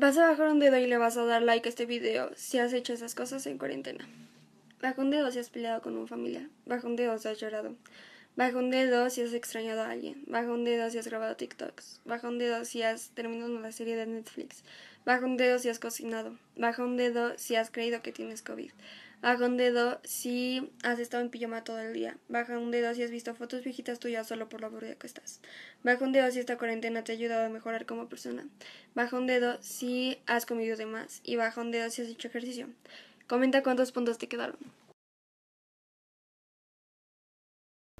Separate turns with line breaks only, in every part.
Vas a bajar un dedo y le vas a dar like a este video si has hecho esas cosas en cuarentena. Baja un dedo si has peleado con un familia. Baja un dedo si has llorado. Baja un dedo si has extrañado a alguien. Baja un dedo si has grabado TikToks. Baja un dedo si has terminado una serie de Netflix. Baja un dedo si has cocinado. Baja un dedo si has creído que tienes COVID. Baja un dedo si has estado en pijama todo el día. Baja un dedo si has visto fotos viejitas tuyas solo por la aburrida que estás. Baja un dedo si esta cuarentena te ha ayudado a mejorar como persona. Baja un dedo si has comido de más. Y baja un dedo si has hecho ejercicio. Comenta cuántos puntos te quedaron.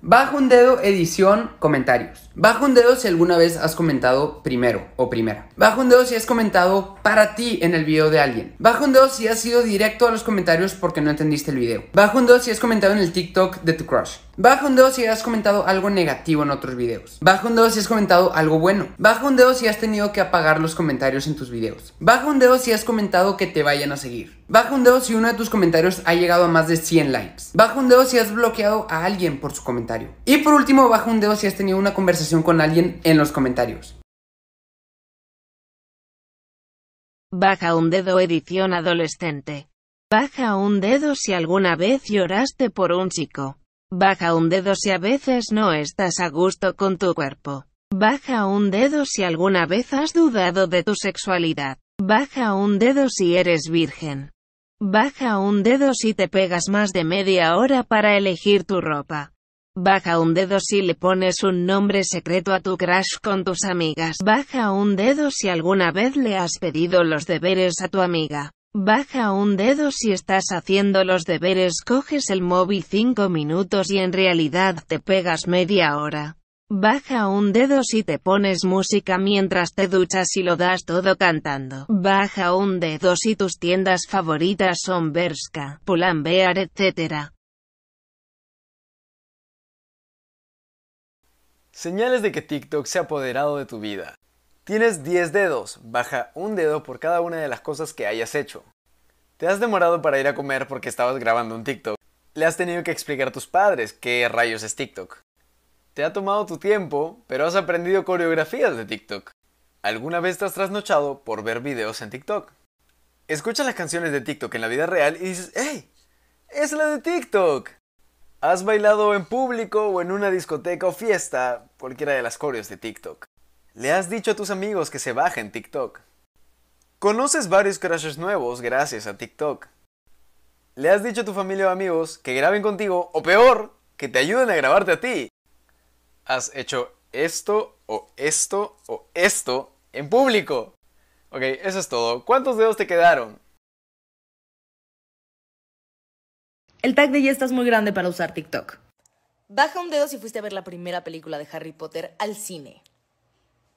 Bajo un dedo, edición, comentarios. Bajo un dedo si alguna vez has comentado primero o primera. Bajo un dedo si has comentado para ti en el video de alguien. Bajo un dedo si has ido directo a los comentarios porque no entendiste el video. Bajo un dedo si has comentado en el TikTok de tu crush. Baja un dedo si has comentado algo negativo en otros videos. Baja un dedo si has comentado algo bueno. Baja un dedo si has tenido que apagar los comentarios en tus videos. Baja un dedo si has comentado que te vayan a seguir. Baja un dedo si uno de tus comentarios ha llegado a más de 100 likes. Baja un dedo si has bloqueado a alguien por su comentario. Y por último, baja un dedo si has tenido una conversación con alguien en los comentarios.
Baja un dedo edición adolescente. Baja un dedo si alguna vez lloraste por un chico. Baja un dedo si a veces no estás a gusto con tu cuerpo. Baja un dedo si alguna vez has dudado de tu sexualidad. Baja un dedo si eres virgen. Baja un dedo si te pegas más de media hora para elegir tu ropa. Baja un dedo si le pones un nombre secreto a tu crush con tus amigas. Baja un dedo si alguna vez le has pedido los deberes a tu amiga. Baja un dedo si estás haciendo los deberes, coges el móvil 5 minutos y en realidad te pegas media hora. Baja un dedo si te pones música mientras te duchas y lo das todo cantando. Baja un dedo si tus tiendas favoritas son Berska, Bear, etc.
Señales de que TikTok se ha apoderado de tu vida. Tienes 10 dedos, baja un dedo por cada una de las cosas que hayas hecho. Te has demorado para ir a comer porque estabas grabando un TikTok. Le has tenido que explicar a tus padres qué rayos es TikTok. Te ha tomado tu tiempo, pero has aprendido coreografías de TikTok. ¿Alguna vez te has trasnochado por ver videos en TikTok? Escuchas las canciones de TikTok en la vida real y dices, ¡Ey! ¡Es la de TikTok! Has bailado en público o en una discoteca o fiesta, cualquiera de las coreos de TikTok. ¿Le has dicho a tus amigos que se bajen TikTok? ¿Conoces varios crashes nuevos gracias a TikTok? ¿Le has dicho a tu familia o amigos que graben contigo o peor, que te ayuden a grabarte a ti? ¿Has hecho esto o esto o esto en público? Ok, eso es todo. ¿Cuántos dedos te quedaron?
El tag de ya estás muy grande para usar TikTok. Baja un dedo si fuiste a ver la primera película de Harry Potter al cine.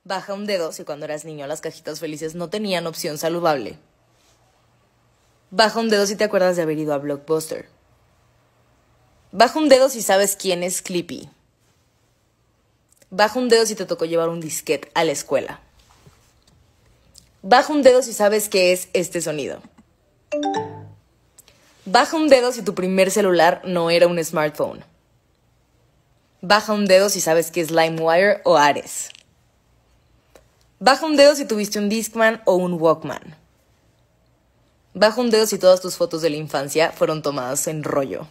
Baja un dedo si cuando eras niño las cajitas felices no tenían opción saludable. Baja un dedo si te acuerdas de haber ido a Blockbuster. Baja un dedo si sabes quién es Clippy. Baja un dedo si te tocó llevar un disquete a la escuela. Baja un dedo si sabes qué es este sonido. Baja un dedo si tu primer celular no era un smartphone. Baja un dedo si sabes qué es LimeWire o Ares. Baja un dedo si tuviste un Discman o un Walkman. Baja un dedo si todas tus fotos de la infancia fueron tomadas en rollo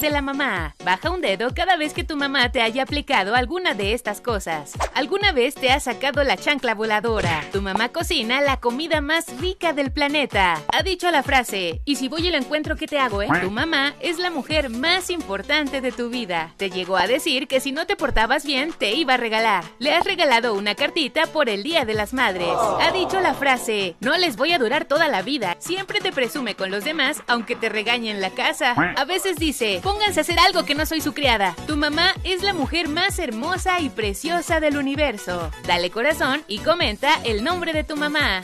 de la mamá. Baja un dedo cada vez que tu mamá te haya aplicado alguna de estas cosas. ¿Alguna vez te ha sacado la chancla voladora? Tu mamá cocina la comida más rica del planeta. Ha dicho la frase, y si voy y lo encuentro, que te hago, eh? Tu mamá es la mujer más importante de tu vida. Te llegó a decir que si no te portabas bien, te iba a regalar. Le has regalado una cartita por el Día de las Madres. Ha dicho la frase, no les voy a durar toda la vida. Siempre te presume con los demás, aunque te regañen la casa. A veces dice, Pónganse, a hacer algo que no soy su criada. Tu mamá es la mujer más hermosa y preciosa del universo. Dale corazón y comenta el nombre de tu mamá.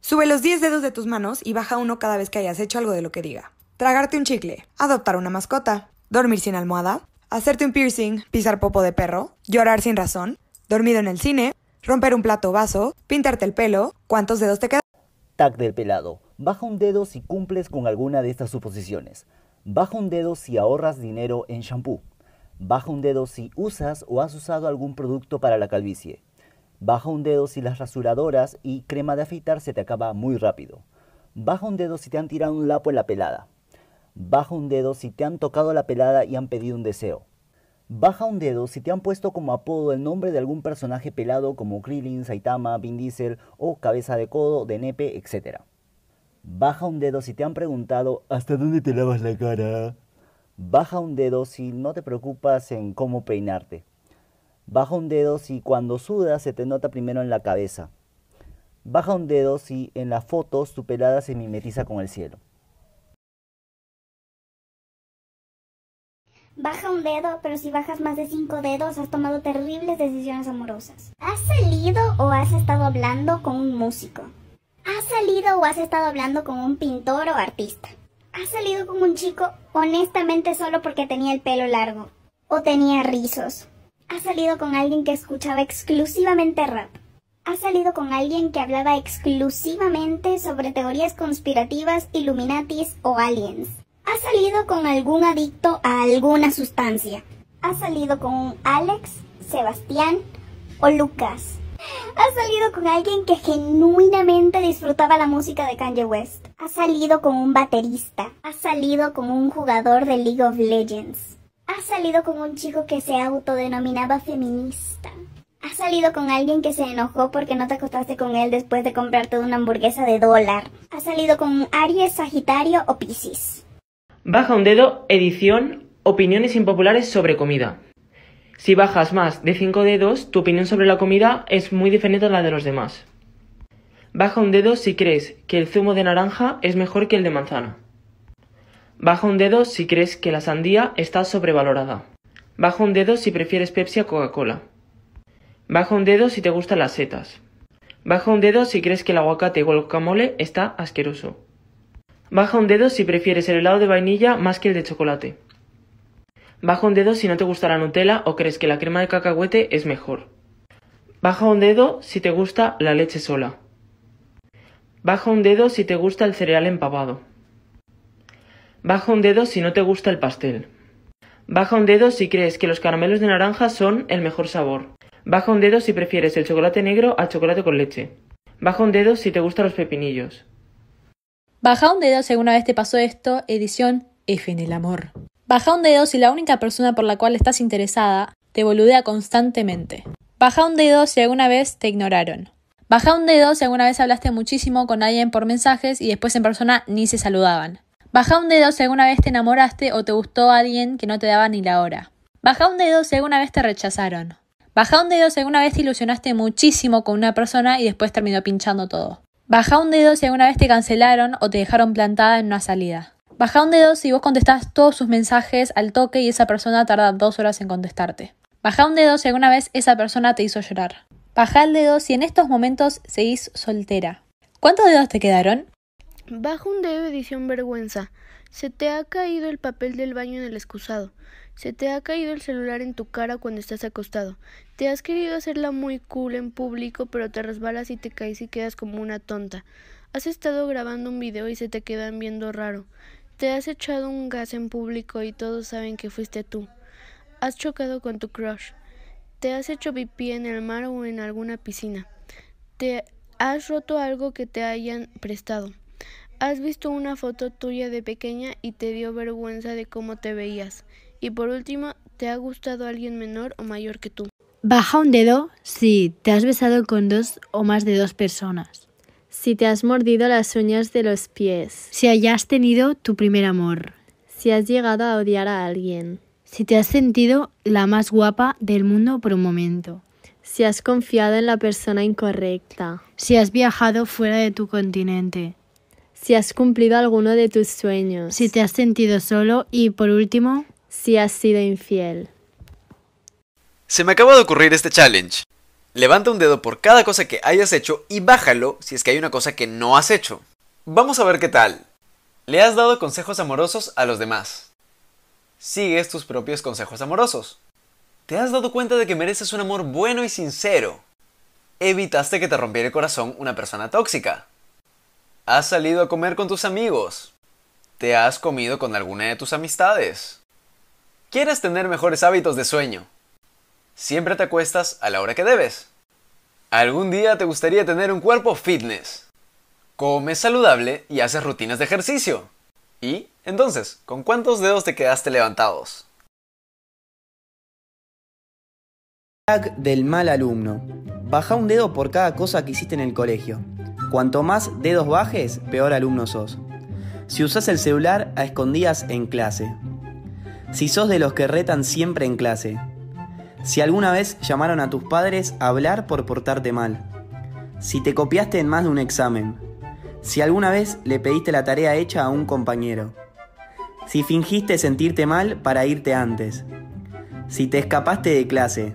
Sube los 10 dedos
de tus manos y baja uno cada vez que hayas hecho algo de lo que diga. Tragarte un chicle, adoptar una mascota, dormir sin almohada, hacerte un piercing, pisar popo de perro, llorar sin razón, dormido en el cine, romper un plato o vaso, pintarte el pelo, ¿cuántos dedos te quedan? Tac del pelado. Baja un dedo si cumples con alguna de estas suposiciones. Baja un dedo si ahorras dinero en shampoo. Baja un dedo si usas o has usado algún producto para la calvicie. Baja un dedo si las rasuradoras y crema de afeitar se te acaba muy rápido. Baja un dedo si te han tirado un lapo en la pelada. Baja un dedo si te han tocado la pelada y han pedido un deseo. Baja un dedo si te han puesto como apodo el nombre de algún personaje pelado como Krillin, Saitama, Vin Diesel o Cabeza de Codo, de Nepe, etc. Baja un dedo si te han preguntado
¿Hasta dónde te lavas la cara?
Baja un dedo si no te preocupas en cómo peinarte. Baja un dedo si cuando sudas se te nota primero en la cabeza. Baja un dedo si en las fotos tu pelada se mimetiza con el cielo.
Baja un dedo, pero si bajas más de cinco dedos has tomado terribles decisiones amorosas. ¿Has salido o has estado hablando con un músico? ¿Has salido o has estado hablando con un pintor o artista? ¿Has salido con un chico honestamente solo porque tenía el pelo largo o tenía rizos? ¿Has salido con alguien que escuchaba exclusivamente rap? ¿Has salido con alguien que hablaba exclusivamente sobre teorías conspirativas, Illuminatis o aliens? ¿Has salido con algún adicto a alguna sustancia? ¿Has salido con un Alex, Sebastián o Lucas? ¿Has salido con alguien que genuinamente disfrutaba la música de Kanye West? ¿Has salido con un baterista? ¿Has salido con un jugador de League of Legends? ¿Has salido con un chico que se autodenominaba feminista? ¿Has salido con alguien que se enojó porque no te acostaste con él después de comprarte una hamburguesa de dólar? ¿Has salido con un Aries, Sagitario o Piscis?
Baja un dedo, edición, opiniones impopulares sobre comida. Si bajas más de 5 dedos, tu opinión sobre la comida es muy diferente a la de los demás. Baja un dedo si crees que el zumo de naranja es mejor que el de manzana. Baja un dedo si crees que la sandía está sobrevalorada. Baja un dedo si prefieres Pepsi a Coca-Cola. Baja un dedo si te gustan las setas. Baja un dedo si crees que el aguacate o el guacamole está asqueroso. Baja un dedo si prefieres el helado de vainilla más que el de chocolate. Baja un dedo si no te gusta la Nutella o crees que la crema de cacahuete es mejor. Baja un dedo si te gusta la leche sola. Baja un dedo si te gusta el cereal empapado. Baja un dedo si no te gusta el pastel. Baja un dedo si crees que los caramelos de naranja son el mejor sabor. Baja un dedo si prefieres el chocolate negro al chocolate con leche. Baja un dedo si te gustan los pepinillos.
Baja un dedo si alguna vez te pasó esto, edición F en el amor. Baja un dedo si la única persona por la cual estás interesada te boludea constantemente. Baja un dedo si alguna vez te ignoraron. Baja un dedo si alguna vez hablaste muchísimo con alguien por mensajes y después en persona ni se saludaban. Baja un dedo si alguna vez te enamoraste o te gustó alguien que no te daba ni la hora. Baja un dedo si alguna vez te rechazaron. Baja un dedo si alguna vez te ilusionaste muchísimo con una persona y después terminó pinchando todo. Baja un dedo si alguna vez te cancelaron o te dejaron plantada en una salida. Baja un dedo si vos contestás todos sus mensajes al toque y esa persona tarda dos horas en contestarte. Baja un dedo si alguna vez esa persona te hizo llorar. Baja el dedo si en estos momentos seguís soltera. ¿Cuántos dedos te quedaron?
Baja un dedo edición vergüenza. Se te ha caído el papel del baño en el excusado. Se te ha caído el celular en tu cara cuando estás acostado. Te has querido hacerla muy cool en público, pero te resbalas y te caes y quedas como una tonta. Has estado grabando un video y se te quedan viendo raro. Te has echado un gas en público y todos saben que fuiste tú. Has chocado con tu crush. Te has hecho pipí en el mar o en alguna piscina. Te has roto algo que te hayan prestado. Has visto una foto tuya de pequeña y te dio vergüenza de cómo te veías. Y por último, ¿te ha gustado alguien menor o mayor que tú? Baja un dedo si te has besado con dos o más de dos personas. Si te has mordido las uñas de los pies. Si hayas tenido tu primer amor. Si has llegado a odiar a alguien. Si te has sentido la más guapa del mundo por un momento. Si has confiado en la persona incorrecta. Si has viajado fuera de tu continente. Si has cumplido alguno de tus sueños. Si te has sentido solo. Y por último, si has sido infiel.
Se me acaba de ocurrir este challenge. Levanta un dedo por cada cosa que hayas hecho y bájalo si es que hay una cosa que no has hecho. Vamos a ver qué tal. Le has dado consejos amorosos a los demás. Sigues tus propios consejos amorosos. Te has dado cuenta de que mereces un amor bueno y sincero. Evitaste que te rompiera el corazón una persona tóxica. Has salido a comer con tus amigos. Te has comido con alguna de tus amistades. ¿Quieres tener mejores hábitos de sueño? Siempre te acuestas a la hora que debes. Algún día te gustaría tener un cuerpo fitness. Comes saludable y haces rutinas de ejercicio. ¿Y entonces, con cuántos dedos te quedaste levantados?
del mal alumno.
Baja un dedo por cada cosa que hiciste en el colegio. Cuanto más dedos bajes, peor alumno sos. Si usas el celular a escondidas en clase, si sos de los que retan siempre en clase. Si alguna vez llamaron a tus padres a hablar por portarte mal. Si te copiaste en más de un examen. Si alguna vez le pediste la tarea hecha a un compañero. Si fingiste sentirte mal para irte antes. Si te escapaste de clase.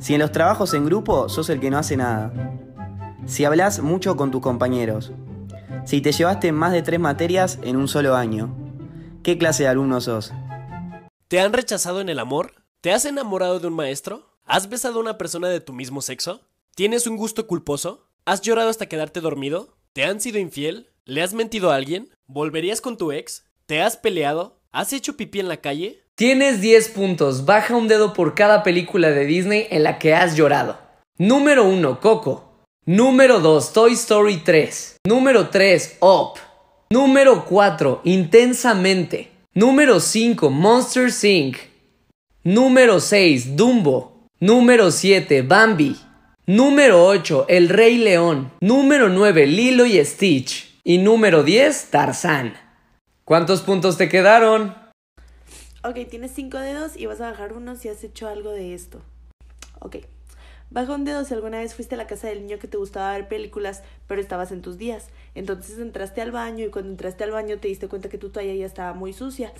Si en los trabajos en grupo sos el que no hace nada. Si hablas mucho con tus compañeros. Si te llevaste más de tres materias en un solo año. ¿Qué clase de alumno sos? ¿Te han rechazado en el amor? ¿Te has enamorado de un maestro? ¿Has besado a una persona de tu mismo sexo? ¿Tienes un gusto culposo? ¿Has llorado hasta quedarte dormido? ¿Te han sido infiel? ¿Le has mentido a alguien? ¿Volverías con tu ex? ¿Te has peleado? ¿Has hecho pipí en la calle? Tienes 10 puntos. Baja un dedo por cada película de Disney en la que has llorado. Número 1, Coco. Número 2, Toy Story 3. Número 3, Up. Número 4, Intensamente. Número 5, Monster Inc. Número 6, Dumbo. Número 7, Bambi. Número 8, El Rey León. Número 9, Lilo y Stitch. Y número 10, Tarzán. ¿Cuántos puntos te quedaron?
Ok, tienes 5 dedos y vas a bajar uno si has hecho algo de esto. Ok. Baja un dedo si alguna vez fuiste a la casa del niño que te gustaba ver películas, pero estabas en tus días. Entonces entraste al baño y cuando entraste al baño te diste cuenta que tu toalla ya estaba muy sucia.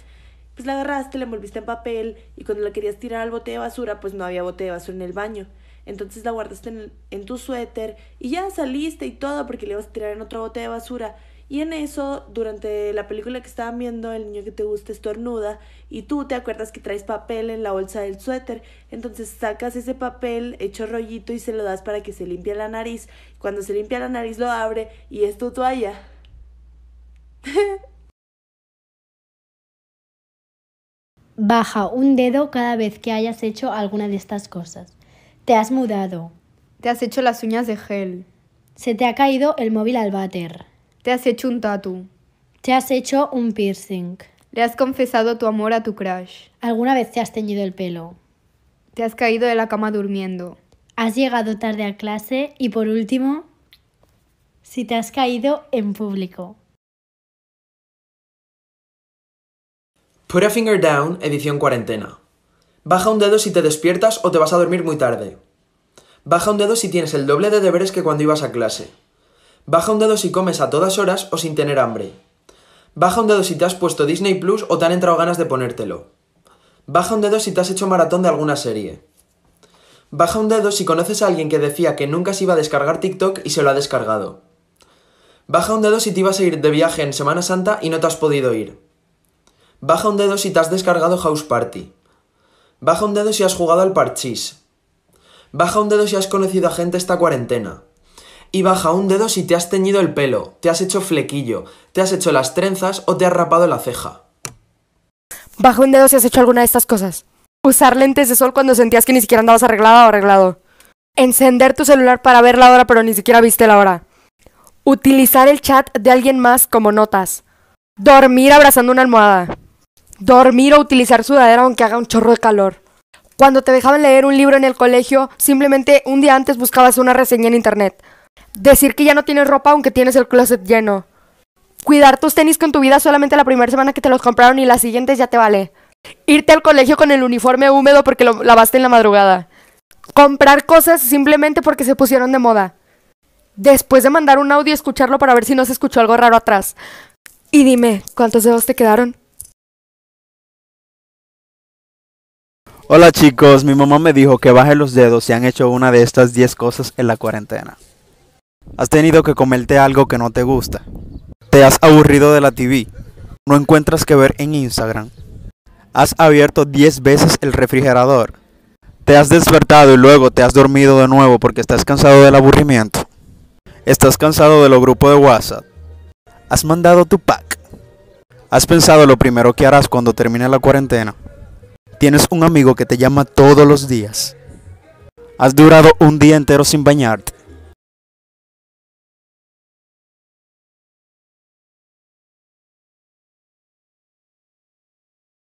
Pues la agarraste, la envolviste en papel y cuando la querías tirar al bote de basura, pues no había bote de basura en el baño. Entonces la guardaste en, en tu suéter y ya saliste y todo porque le ibas a tirar en otro bote de basura y en eso, durante la película que estaban viendo, el niño que te gusta estornuda y tú te acuerdas que traes papel en la bolsa del suéter. Entonces sacas ese papel hecho rollito y se lo das para que se limpie la nariz. Cuando se limpia la nariz lo abre y es tu toalla.
Baja un dedo cada vez que hayas hecho alguna de estas cosas. Te has mudado. Te has hecho las uñas de gel. Se te ha caído el móvil al váter. Te has hecho un tatu. Te has hecho un piercing. Le has confesado tu amor a tu crush. ¿Alguna vez te has teñido el pelo? Te has caído de la cama durmiendo. Has llegado tarde a clase y por último, si te has caído en público.
Put a Finger Down,
edición cuarentena. Baja un dedo si te despiertas o te vas a dormir muy tarde. Baja un dedo si tienes el doble de deberes que cuando ibas a clase. Baja un dedo si comes a todas horas o sin tener hambre. Baja un dedo si te has puesto Disney Plus o te han entrado ganas de ponértelo. Baja un dedo si te has hecho maratón de alguna serie. Baja un dedo si conoces a alguien que decía que nunca se iba a descargar TikTok y se lo ha descargado. Baja un dedo si te ibas a ir de viaje en Semana Santa y no te has podido ir. Baja un dedo si te has descargado House Party. Baja un dedo si has jugado al parchís. Baja un dedo si has conocido a gente esta cuarentena y baja un dedo si te has teñido el pelo, te has hecho flequillo, te has hecho las trenzas o te has rapado la ceja.
Baja un dedo si has hecho alguna de estas cosas. Usar lentes de sol cuando sentías que ni siquiera andabas arreglada o arreglado. Encender tu celular para ver la hora pero ni siquiera viste la hora. Utilizar el chat de alguien más como notas. Dormir abrazando una almohada. Dormir o utilizar sudadera aunque haga un chorro de calor. Cuando te dejaban leer un libro en el colegio, simplemente un día antes buscabas una reseña en internet Decir que ya no tienes ropa aunque tienes el closet lleno. Cuidar tus tenis con tu vida solamente la primera semana que te los compraron y las siguientes ya te vale. Irte al colegio con el uniforme húmedo porque lo lavaste en la madrugada. Comprar cosas simplemente porque se pusieron de moda. Después de mandar un audio, escucharlo para ver si no se escuchó algo raro atrás. Y dime, ¿cuántos dedos te quedaron?
Hola chicos, mi mamá me dijo que baje los dedos si han hecho una de estas 10 cosas en la cuarentena. Has tenido que comerte algo que no te gusta. Te has aburrido de la TV. No encuentras que ver en Instagram. Has abierto 10 veces el refrigerador. Te has despertado y luego te has dormido de nuevo porque estás cansado del aburrimiento. Estás cansado de los grupos de WhatsApp. Has mandado tu pack. Has pensado lo primero que harás cuando termine la cuarentena. Tienes un amigo que te llama todos los días. Has durado un
día entero sin bañarte.